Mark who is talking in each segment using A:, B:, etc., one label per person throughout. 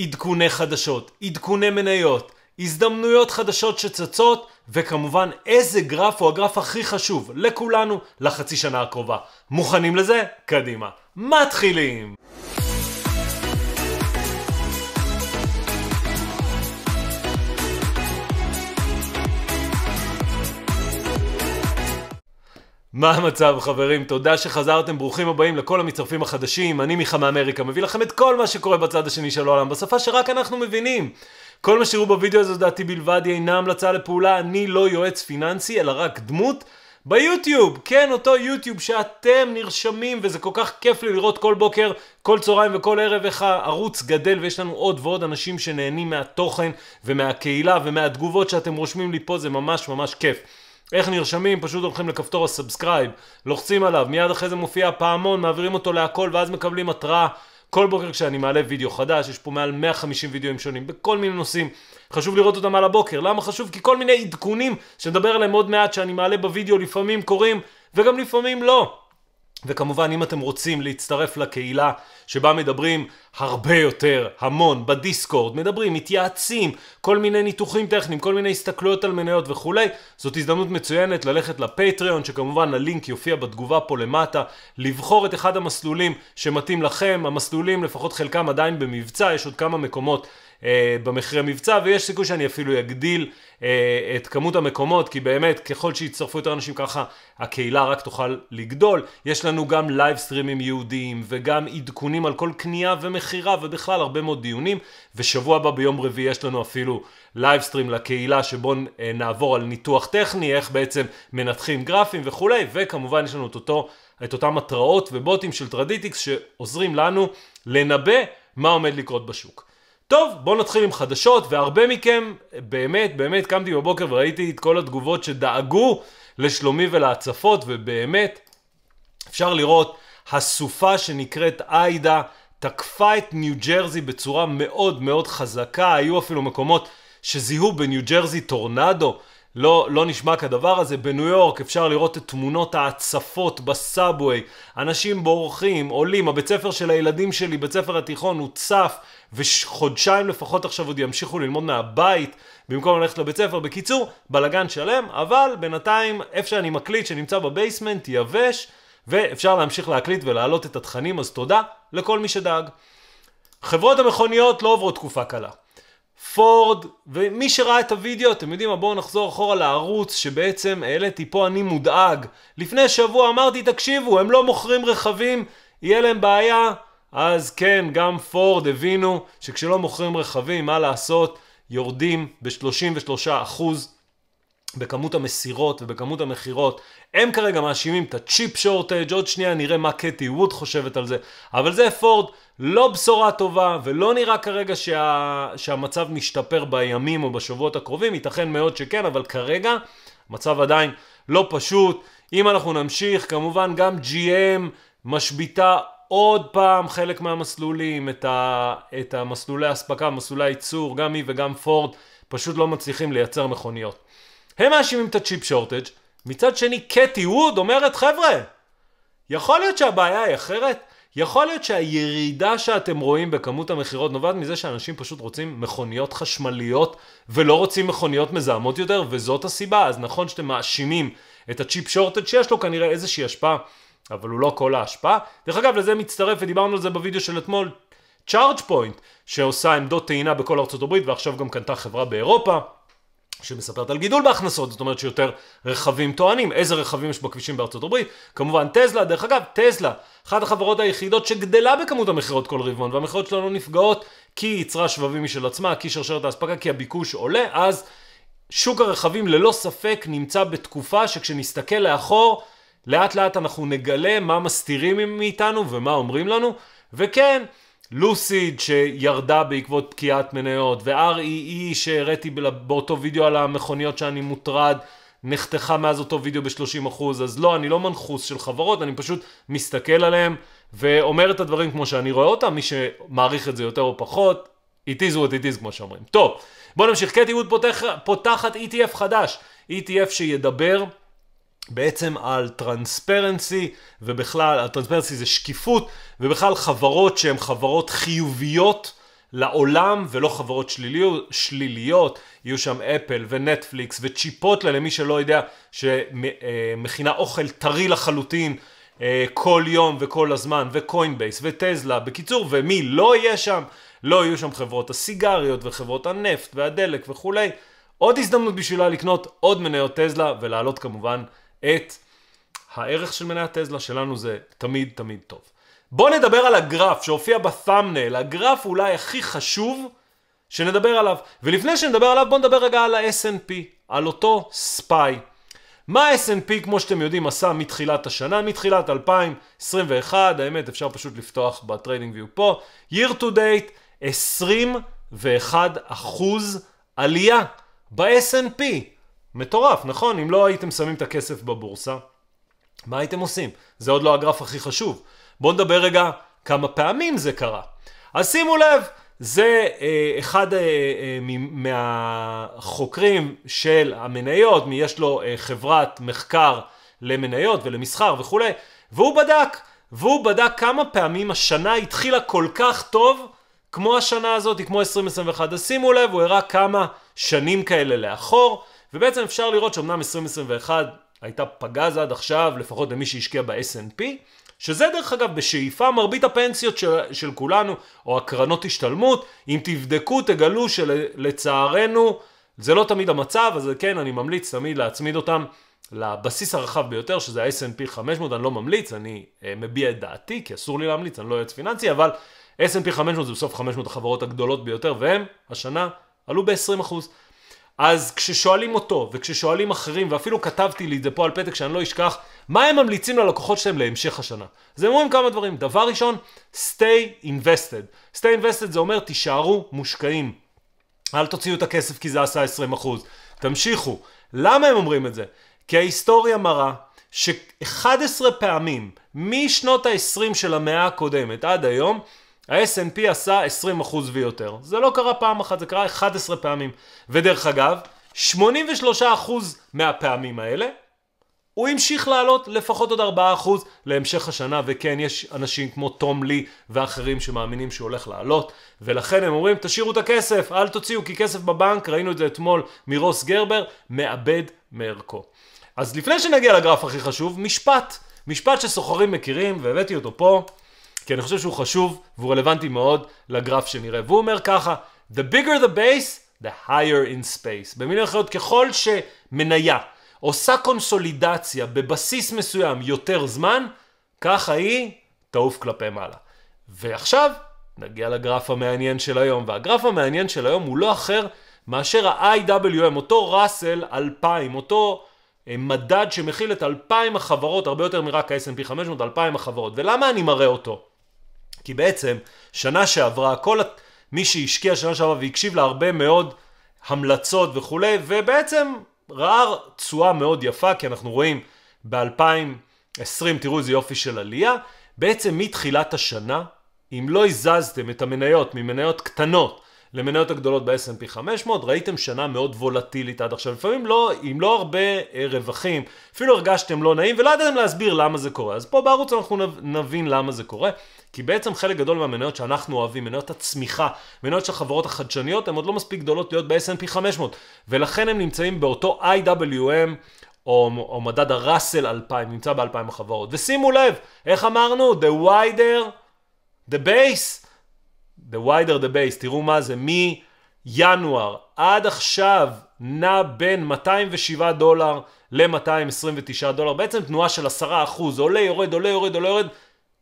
A: עדכוני חדשות, עדכוני מניות, הזדמנויות חדשות שצצות, וכמובן איזה גרף הוא הגרף הכי חשוב לכולנו לחצי שנה הקרובה. מוכנים לזה? קדימה. מתחילים! מה המצב חברים? תודה שחזרתם, ברוכים הבאים לכל המצטרפים החדשים, אני מיכה מאמריקה, מביא לכם את כל מה שקורה בצד השני של העולם, בשפה שרק אנחנו מבינים. כל מה שראו בווידאו הזה דעתי בלבד היא אינה המלצה לפעולה, אני לא יועץ פיננסי, אלא רק דמות ביוטיוב, כן, אותו יוטיוב שאתם נרשמים, וזה כל כך כיף לי לראות כל בוקר, כל צהריים וכל ערב איך הערוץ גדל, ויש לנו עוד ועוד אנשים שנהנים מהתוכן ומהקהילה ומהתגובות שאתם רושמים לי פה, זה ממש ממש כיף. איך נרשמים? פשוט הולכים לכפתור הסאבסקרייב, לוחצים עליו, מיד אחרי זה מופיע פעמון, מעבירים אותו להכל ואז מקבלים התראה. כל בוקר כשאני מעלה וידאו חדש, יש פה מעל 150 וידאוים שונים בכל מיני נושאים. חשוב לראות אותם על הבוקר. למה חשוב? כי כל מיני עדכונים שנדבר עליהם עוד מעט שאני מעלה בוידאו לפעמים קורים וגם לפעמים לא. וכמובן אם אתם רוצים להצטרף לקהילה שבה מדברים הרבה יותר, המון, בדיסקורד, מדברים, מתייעצים, כל מיני ניתוחים טכניים, כל מיני הסתכלויות על מניות וכולי, זאת הזדמנות מצוינת ללכת לפטריון, שכמובן הלינק יופיע בתגובה פה למטה, לבחור את אחד המסלולים שמתאים לכם, המסלולים לפחות חלקם עדיין במבצע, יש עוד כמה מקומות אה, במחירי מבצע, ויש סיכוי שאני אפילו אגדיל אה, את כמות המקומות, כי באמת ככל שיצטרפו יותר אנשים ככה, הקהילה רק תוכל לגדול. יש לנו גם לייבסטרימים יהודיים, וגם עדכונים על כל קנייה ומכירה, ובכלל הרבה מאוד דיונים, ושבוע הבא ביום רביעי יש לנו אפילו לייבסטרים לקהילה, שבו אה, נעבור על ניתוח טכני, איך בעצם מנתחים גרפים וכולי, וכמובן יש לנו את אותו... את אותם התראות ובוטים של טרדיטיקס שעוזרים לנו לנבא מה עומד לקרות בשוק. טוב, בואו נתחיל עם חדשות, והרבה מכם, באמת, באמת קמתי בבוקר וראיתי את כל התגובות שדאגו לשלומי ולהצפות, ובאמת, אפשר לראות, הסופה שנקראת עאידה תקפה את ניו ג'רזי בצורה מאוד מאוד חזקה, היו אפילו מקומות שזיהו בניו ג'רזי טורנדו. לא, לא נשמע כדבר הזה. בניו יורק אפשר לראות את תמונות ההצפות בסאבווי. אנשים בורחים, עולים, הבית ספר של הילדים שלי, בית ספר התיכון, הוא צף, וחודשיים לפחות עכשיו עוד ימשיכו ללמוד מהבית במקום ללכת לבית ספר. בקיצור, בלגן שלם, אבל בינתיים, איפה שאני מקליט, שנמצא בבייסמנט, יבש, ואפשר להמשיך להקליט ולהעלות את התכנים, אז תודה לכל מי שדאג. חברות המכוניות לא עוברות תקופה קלה. פורד, ומי שראה את הוידאו, אתם יודעים מה, בואו נחזור אחורה לערוץ שבעצם העליתי פה אני מודאג. לפני שבוע אמרתי, תקשיבו, הם לא מוכרים רכבים, יהיה להם בעיה. אז כן, גם פורד הבינו שכשלא מוכרים רכבים, מה לעשות, יורדים ב-33% בכמות המסירות ובכמות המכירות. הם כרגע מאשימים את הצ'יפ שורטג', עוד שנייה נראה מה קטי ווד חושבת על זה, אבל זה פורד. לא בשורה טובה, ולא נראה כרגע שה... שהמצב משתפר בימים או בשבועות הקרובים, ייתכן מאוד שכן, אבל כרגע המצב עדיין לא פשוט. אם אנחנו נמשיך, כמובן גם GM משביתה עוד פעם חלק מהמסלולים, את, ה... את המסלולי האספקה, מסלולי הייצור, גם היא וגם פורד, פשוט לא מצליחים לייצר מכוניות. הם מאשימים את הצ'יפ שורטג', מצד שני קטי ווד אומרת חבר'ה, יכול להיות שהבעיה היא אחרת? יכול להיות שהירידה שאתם רואים בכמות המכירות נובעת מזה שאנשים פשוט רוצים מכוניות חשמליות ולא רוצים מכוניות מזהמות יותר, וזאת הסיבה. אז נכון שאתם מאשימים את הצ'יפ שורטד שיש לו כנראה איזושהי השפעה, אבל הוא לא כל ההשפעה. דרך אגב, לזה מצטרף, ודיברנו על זה בווידאו של אתמול, צ'ארג' פוינט, שעושה עמדות טעינה בכל ארצות הברית ועכשיו גם קנתה חברה באירופה. שמספרת על גידול בהכנסות, זאת אומרת שיותר רכבים טוענים. איזה רכבים יש בכבישים בארצות הברית? כמובן טסלה, דרך אגב, טסלה, אחת החברות היחידות שגדלה בכמות המכירות כל רבעון, והמכירות שלנו נפגעות כי היא יצרה שבבים משל עצמה, כי שרשרת האספקה, כי הביקוש עולה, אז שוק הרכבים ללא ספק נמצא בתקופה שכשנסתכל לאחור, לאט לאט אנחנו נגלה מה מסתירים מאיתנו ומה אומרים לנו, וכן, לוסיד שירדה בעקבות פקיעת מניות, ו-REE e שהראיתי באותו וידאו על המכוניות שאני מוטרד, נחתכה מאז אותו וידאו ב-30%, אז לא, אני לא מנחוס של חברות, אני פשוט מסתכל עליהן ואומר את הדברים כמו שאני רואה אותם, מי שמעריך את זה יותר או פחות, it is what it is כמו שאומרים. טוב, בואו נמשיך, קטי ווד פותח, פותחת ETF חדש, ETF שידבר בעצם על טרנספרנסי, ובכלל, טרנספרנסי זה שקיפות, ובכלל חברות שהן חברות חיוביות לעולם, ולא חברות שליליות, שליליות. יהיו שם אפל ונטפליקס וצ'יפוטלה, למי שלא יודע, שמכינה אוכל טרי לחלוטין. אה, כל יום וכל הזמן, וקוינבייס וטזלה, בקיצור, ומי לא יהיה שם? לא יהיו שם חברות הסיגריות וחברות הנפט והדלק וכולי. עוד הזדמנות בשבילה לקנות עוד מניות טזלה ולהעלות כמובן את הערך של מניית טסלה שלנו זה תמיד תמיד טוב. בואו נדבר על הגרף שהופיע בתאמנל, הגרף אולי הכי חשוב שנדבר עליו. ולפני שנדבר עליו בואו נדבר רגע על ה-SNP, על אותו ספיי. מה ה snp כמו שאתם יודעים עשה מתחילת השנה, מתחילת 2021, האמת אפשר פשוט לפתוח בטריידינג ויו פה, year to date 21 עלייה ב snp מטורף, נכון? אם לא הייתם שמים את הכסף בבורסה, מה הייתם עושים? זה עוד לא הגרף הכי חשוב. בואו נדבר רגע כמה פעמים זה קרה. אז שימו לב, זה אה, אחד אה, אה, מהחוקרים של המניות, יש לו אה, חברת מחקר למניות ולמסחר וכולי, והוא בדק, והוא בדק כמה פעמים השנה התחילה כל כך טוב כמו השנה הזאת, כמו 2021. אז שימו לב, הוא הראה כמה שנים כאלה לאחור. ובעצם אפשר לראות שאומנם 2021 הייתה פגז עד עכשיו, לפחות למי שהשקיע ב-S&P, שזה דרך אגב בשאיפה מרבית הפנסיות של, של כולנו, או הקרנות השתלמות, אם תבדקו תגלו שלצערנו של, זה לא תמיד המצב, אז כן, אני ממליץ תמיד להצמיד אותם לבסיס הרחב ביותר, שזה ה-S&P 500, אני לא ממליץ, אני אה, מביע את דעתי, כי אסור לי להמליץ, אני לא יועץ פיננסי, אבל S&P 500 זה בסוף 500 החברות הגדולות ביותר, והם השנה עלו ב-20%. אז כששואלים אותו, וכששואלים אחרים, ואפילו כתבתי לי את זה פה על פתק שאני לא אשכח, מה הם ממליצים ללקוחות שלהם להמשך השנה? אז הם אומרים כמה דברים. דבר ראשון, stay invested. stay invested זה אומר תישארו מושקעים. אל תוציאו את הכסף כי זה עשה 20%. תמשיכו. למה הם אומרים את זה? כי ההיסטוריה מראה ש-11 פעמים משנות ה-20 של המאה הקודמת עד היום, ה-S&P עשה 20% ויותר. זה לא קרה פעם אחת, זה קרה 11 פעמים. ודרך אגב, 83% מהפעמים האלה, הוא המשיך לעלות לפחות עוד 4% להמשך השנה, וכן, יש אנשים כמו תום לי ואחרים שמאמינים שהוא הולך לעלות, ולכן הם אומרים, תשאירו את הכסף, אל תוציאו, כי כסף בבנק, ראינו את זה אתמול מרוס גרבר, מאבד מערכו. אז לפני שנגיע לגרף הכי חשוב, משפט, משפט שסוחרים מכירים, והבאתי אותו פה. כי אני חושב שהוא חשוב והוא רלוונטי מאוד לגרף שנראה. והוא אומר ככה, The bigger the base, the higher in space. במילים אחרות, ככל שמניה עושה קונסולידציה בבסיס מסוים יותר זמן, ככה היא תעוף כלפי מעלה. ועכשיו נגיע לגרף המעניין של היום, והגרף המעניין של היום הוא לא אחר מאשר ה-IWM, אותו ראסל 2000, אותו אה, מדד שמכיל את 2,000 החברות, הרבה יותר מרק ה-S&P 500, 2,000 החברות. ולמה אני מראה אותו? כי בעצם שנה שעברה כל מי שהשקיע שנה שעברה והקשיב להרבה מאוד המלצות וכולי ובעצם ראה תשואה מאוד יפה כי אנחנו רואים ב-2020 תראו איזה יופי של עלייה בעצם מתחילת השנה אם לא הזזתם את המניות ממניות קטנות למניות הגדולות ב-S&P 500, ראיתם שנה מאוד וולטילית עד עכשיו, לפעמים לא, עם לא הרבה אה, רווחים, אפילו הרגשתם לא נעים ולא ידעתם להסביר למה זה קורה. אז פה בערוץ אנחנו נבין למה זה קורה, כי בעצם חלק גדול מהמניות שאנחנו אוהבים, מניות הצמיחה, מניות של חברות החדשניות, הן עוד לא מספיק גדולות להיות ב-S&P 500, ולכן הן נמצאים באותו IWM. או, או מדד הראסל 2000, נמצא ב-2000 החברות. ושימו לב, איך אמרנו? The wider the base, the wider the base, תראו מה זה, מינואר עד עכשיו נע בין 207 דולר ל-229 דולר, בעצם תנועה של 10 עולה יורד, עולה יורד, עולה יורד,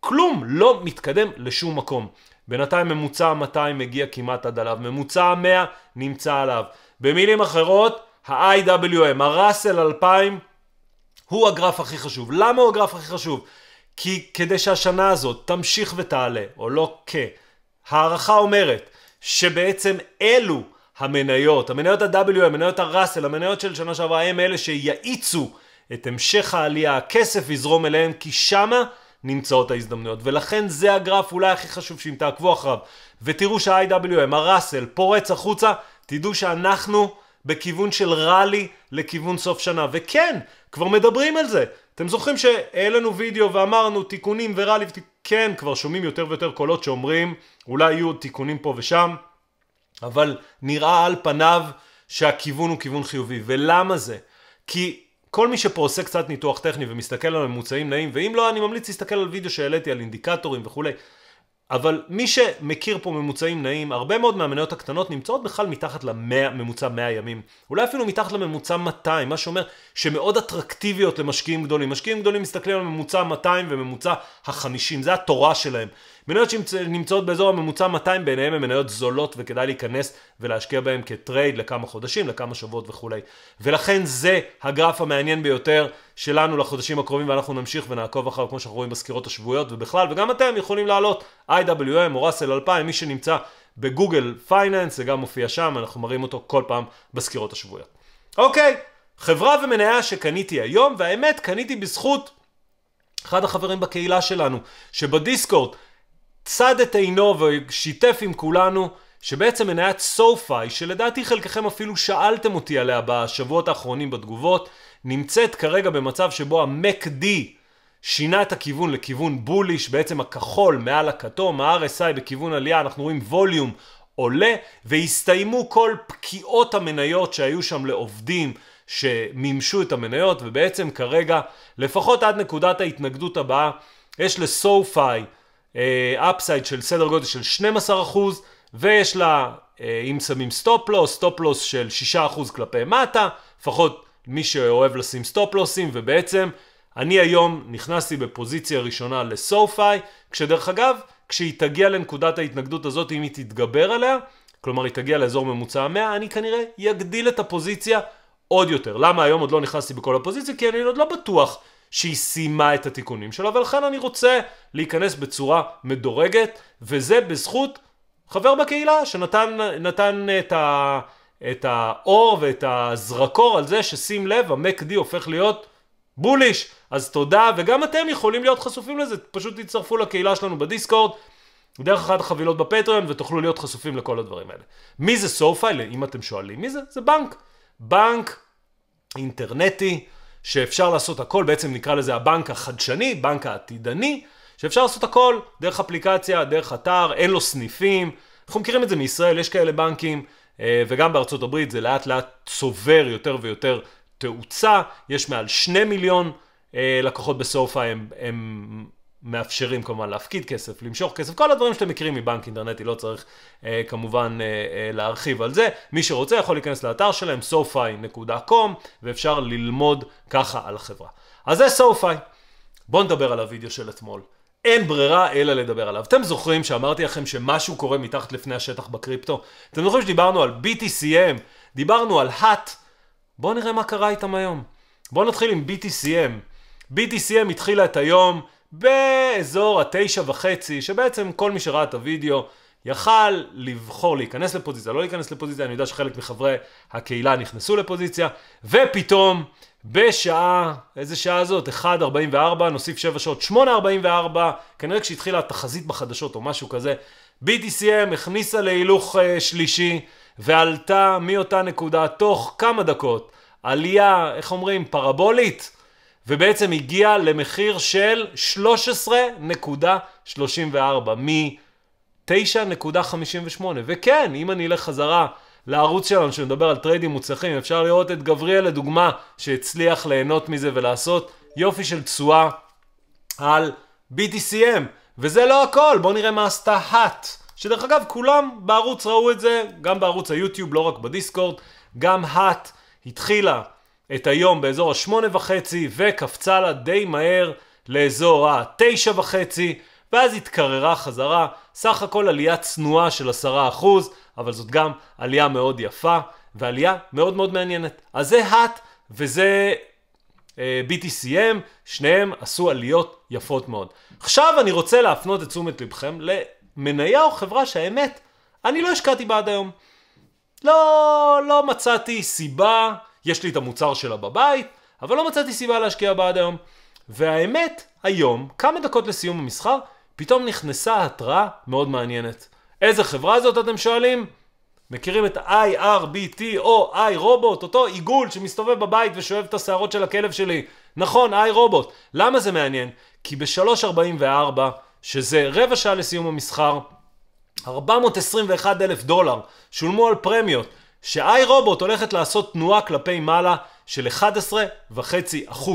A: כלום לא מתקדם לשום מקום. בינתיים ממוצע ה-200 מגיע כמעט עד עליו, ממוצע ה-100 נמצא עליו. במילים אחרות, ה-IWM, הראסל 2000, הוא הגרף הכי חשוב. למה הוא הגרף הכי חשוב? כי כדי שהשנה הזאת תמשיך ותעלה, או לא כ, ההערכה אומרת שבעצם אלו המניות, המניות ה-W, המניות הראסל, המניות של שנה שעברה, הם אלה שיאיצו את המשך העלייה, הכסף יזרום אליהם, כי שמה נמצאות ההזדמנויות. ולכן זה הגרף אולי הכי חשוב שאם תעקבו אחריו ותראו שה-IWM, הראסל, פורץ החוצה, תדעו שאנחנו בכיוון של ראלי לכיוון סוף שנה. וכן, כבר מדברים על זה. אתם זוכרים שהעלינו וידאו ואמרנו תיקונים וראלי כן כבר שומעים יותר ויותר קולות שאומרים אולי יהיו עוד תיקונים פה ושם, אבל נראה על פניו שהכיוון הוא כיוון חיובי. ולמה זה? כי כל מי שפה עושה קצת ניתוח טכני ומסתכל על ממוצעים נעים, ואם לא, אני ממליץ להסתכל על וידאו שהעליתי על אינדיקטורים וכולי. אבל מי שמכיר פה ממוצעים נעים, הרבה מאוד מהמניות הקטנות נמצאות בכלל מתחת לממוצע 100 ימים. אולי אפילו מתחת לממוצע 200, מה שאומר שמאוד אטרקטיביות למשקיעים גדולים. משקיעים גדולים מסתכלים על ממוצע 200 וממוצע ה-50, זה התורה שלהם. מניות שנמצאות באזור הממוצע 200 ביניהם הן מניות זולות וכדאי להיכנס ולהשקיע בהן כטרייד לכמה חודשים, לכמה שבועות וכולי. ולכן זה הגרף המעניין ביותר שלנו לחודשים הקרובים ואנחנו נמשיך ונעקוב אחריו כמו שאנחנו רואים בסקירות השבועיות ובכלל וגם אתם יכולים לעלות IWM או ראסל 2000 מי שנמצא בגוגל פייננס זה גם מופיע שם אנחנו מראים אותו כל פעם בסקירות השבועיות. אוקיי, חברה ומניה שקניתי היום והאמת קניתי בזכות אחד החברים בקהילה שלנו שבדיסקורד צד את עינו ושיתף עם כולנו שבעצם מניית סופאי, שלדעתי חלקכם אפילו שאלתם אותי עליה בשבועות האחרונים בתגובות, נמצאת כרגע במצב שבו ה-MACD שינה את הכיוון לכיוון בוליש, בעצם הכחול מעל הכתום, ה-RSI בכיוון עלייה, אנחנו רואים ווליום עולה, והסתיימו כל פקיעות המניות שהיו שם לעובדים שמימשו את המניות, ובעצם כרגע, לפחות עד נקודת ההתנגדות הבאה, יש לסופאי אפסייד אה, של סדר גודל של 12% ויש לה, אה, אם שמים סטופ לוס, סטופ לוס של 6% כלפי מטה, לפחות מי שאוהב לשים סטופ לוסים ובעצם אני היום נכנסתי בפוזיציה ראשונה לסופאי, כשדרך אגב, כשהיא תגיע לנקודת ההתנגדות הזאת, אם היא תתגבר עליה, כלומר היא תגיע לאזור ממוצע המאה, אני כנראה יגדיל את הפוזיציה עוד יותר. למה היום עוד לא נכנסתי בכל הפוזיציה? כי אני עוד לא בטוח שהיא סיימה את התיקונים שלה, ולכן אני רוצה להיכנס בצורה מדורגת, וזה בזכות חבר בקהילה שנתן את, ה, את האור ואת הזרקור על זה ששים לב, המק-D הופך להיות בוליש. אז תודה, וגם אתם יכולים להיות חשופים לזה, פשוט תצטרפו לקהילה שלנו בדיסקורד. דרך אחת החבילות בפטריון ותוכלו להיות חשופים לכל הדברים האלה. מי זה סופייל? אם אתם שואלים מי זה, זה בנק. בנק אינטרנטי שאפשר לעשות הכל, בעצם נקרא לזה הבנק החדשני, בנק העתידני, שאפשר לעשות הכל דרך אפליקציה, דרך אתר, אין לו סניפים. אנחנו מכירים את זה מישראל, יש כאלה בנקים, אה, וגם בארצות הברית זה לאט לאט צובר יותר ויותר תאוצה, יש מעל שני מיליון אה, לקוחות בסופה, הם, הם מאפשרים כמובן להפקיד כסף, למשוך כסף, כל הדברים שאתם מכירים מבנק אינטרנטי, לא צריך אה, כמובן אה, אה, להרחיב על זה. מי שרוצה יכול להיכנס לאתר שלהם, sofi.com, ואפשר ללמוד ככה על החברה. אז זה sofi. בואו נדבר על הוידאו של אתמול. אין ברירה אלא לדבר עליו. אתם זוכרים שאמרתי לכם שמשהו קורה מתחת לפני השטח בקריפטו? אתם זוכרים שדיברנו על BTCM, דיברנו על HAT, בואו נראה מה קרה איתם היום. בואו נתחיל עם BTCM. BTCM התחילה את היום באזור התשע וחצי, שבעצם כל מי שראה את הוידאו יכל לבחור להיכנס לפוזיציה, לא להיכנס לפוזיציה, אני יודע שחלק מחברי הקהילה נכנסו לפוזיציה, ופתאום בשעה, איזה שעה זאת? 1.44, נוסיף 7 שעות, 8.44, כנראה כשהתחילה התחזית בחדשות או משהו כזה, BDCM הכניסה להילוך uh, שלישי ועלתה מאותה נקודה תוך כמה דקות, עלייה, איך אומרים, פרבולית. ובעצם הגיע למחיר של 13.34 מ-9.58. וכן, אם אני אלך חזרה לערוץ שלנו שמדבר על טריידים מוצלחים, אפשר לראות את גבריאל לדוגמה שהצליח ליהנות מזה ולעשות יופי של תשואה על BTCM. וזה לא הכל, בואו נראה מה עשתה האט. שדרך אגב, כולם בערוץ ראו את זה, גם בערוץ היוטיוב, לא רק בדיסקורד, גם האט התחילה את היום באזור השמונה וחצי וקפצה לה די מהר לאזור התשע וחצי ואז התקררה חזרה, סך הכל עלייה צנועה של עשרה אחוז, אבל זאת גם עלייה מאוד יפה ועלייה מאוד מאוד מעניינת. אז זה האט וזה אה, BTCM, שניהם עשו עליות יפות מאוד. עכשיו אני רוצה להפנות את תשומת לבכם למניה או חברה שהאמת, אני לא השקעתי בה עד היום. לא, לא מצאתי סיבה יש לי את המוצר שלה בבית, אבל לא מצאתי סיבה להשקיע בה עד היום. והאמת, היום, כמה דקות לסיום המסחר, פתאום נכנסה התראה מאוד מעניינת. איזה חברה זאת אתם שואלים? מכירים את IRBT או iRobot, אותו עיגול שמסתובב בבית ושואב את השערות של הכלב שלי. נכון, iRobot. למה זה מעניין? כי ב-3.44, שזה רבע שעה לסיום המסחר, 421 אלף דולר שולמו על פרמיות. שאיי רובוט הולכת לעשות תנועה כלפי מעלה של 11.5%.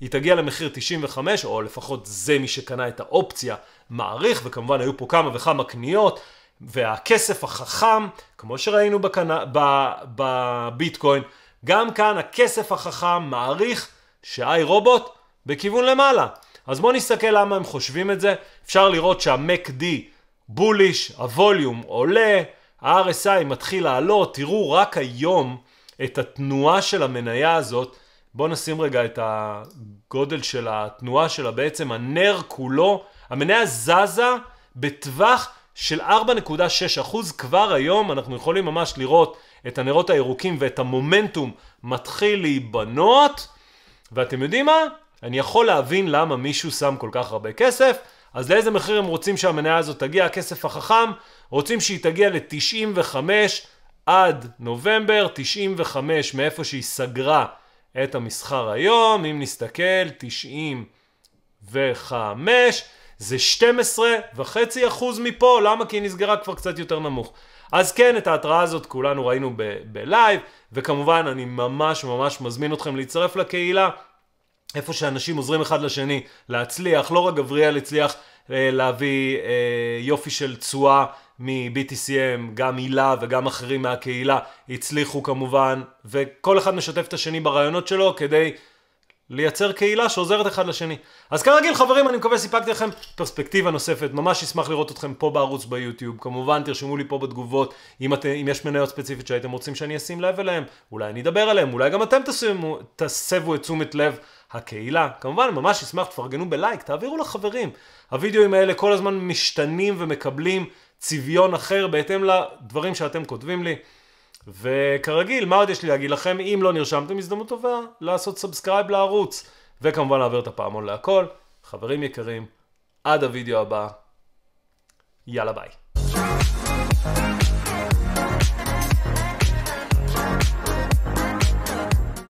A: היא תגיע למחיר 95, או לפחות זה מי שקנה את האופציה מעריך, וכמובן היו פה כמה וכמה קניות, והכסף החכם, כמו שראינו בקנה, ב, בביטקוין, גם כאן הכסף החכם מעריך שאיי רובוט בכיוון למעלה. אז בואו נסתכל למה הם חושבים את זה. אפשר לראות שהמק די בוליש, הווליום עולה, ה-RSI מתחיל לעלות, תראו רק היום את התנועה של המניה הזאת. בואו נשים רגע את הגודל של התנועה שלה, בעצם הנר כולו, המניה זזה בטווח של 4.6% כבר היום, אנחנו יכולים ממש לראות את הנרות הירוקים ואת המומנטום מתחיל להיבנות, ואתם יודעים מה? אני יכול להבין למה מישהו שם כל כך הרבה כסף. אז לאיזה מחיר הם רוצים שהמניה הזאת תגיע? הכסף החכם, רוצים שהיא תגיע ל-95 עד נובמבר, 95 מאיפה שהיא סגרה את המסחר היום, אם נסתכל, 95 זה 12.5 אחוז מפה, למה? כי היא נסגרה כבר קצת יותר נמוך. אז כן, את ההתראה הזאת כולנו ראינו בלייב, וכמובן אני ממש ממש מזמין אתכם להצטרף לקהילה. איפה שאנשים עוזרים אחד לשני להצליח, לא רק גבריאל הצליח אה, להביא אה, יופי של תשואה מ-BTCM, גם הילה וגם אחרים מהקהילה הצליחו כמובן, וכל אחד משתף את השני ברעיונות שלו כדי לייצר קהילה שעוזרת אחד לשני. אז כרגיל חברים, אני מקווה שסיפקתי לכם פרספקטיבה נוספת, ממש אשמח לראות אתכם פה בערוץ ביוטיוב. כמובן, תרשמו לי פה בתגובות אם, את, אם יש מניות ספציפית שהייתם רוצים שאני אשים לב אליהם, אולי אני אדבר עליהם, אולי גם אתם תשימו, תסבו את תשומת לב. הקהילה. כמובן, ממש אשמח, תפרגנו בלייק, תעבירו לחברים. הווידאוים האלה כל הזמן משתנים ומקבלים צביון אחר בהתאם לדברים שאתם כותבים לי. וכרגיל, מה עוד יש לי להגיד לכם? אם לא נרשמתם, הזדמנות טובה לעשות סאבסקרייב לערוץ. וכמובן להעביר את הפעמון להכל. חברים יקרים, עד הווידאו הבא. יאללה ביי.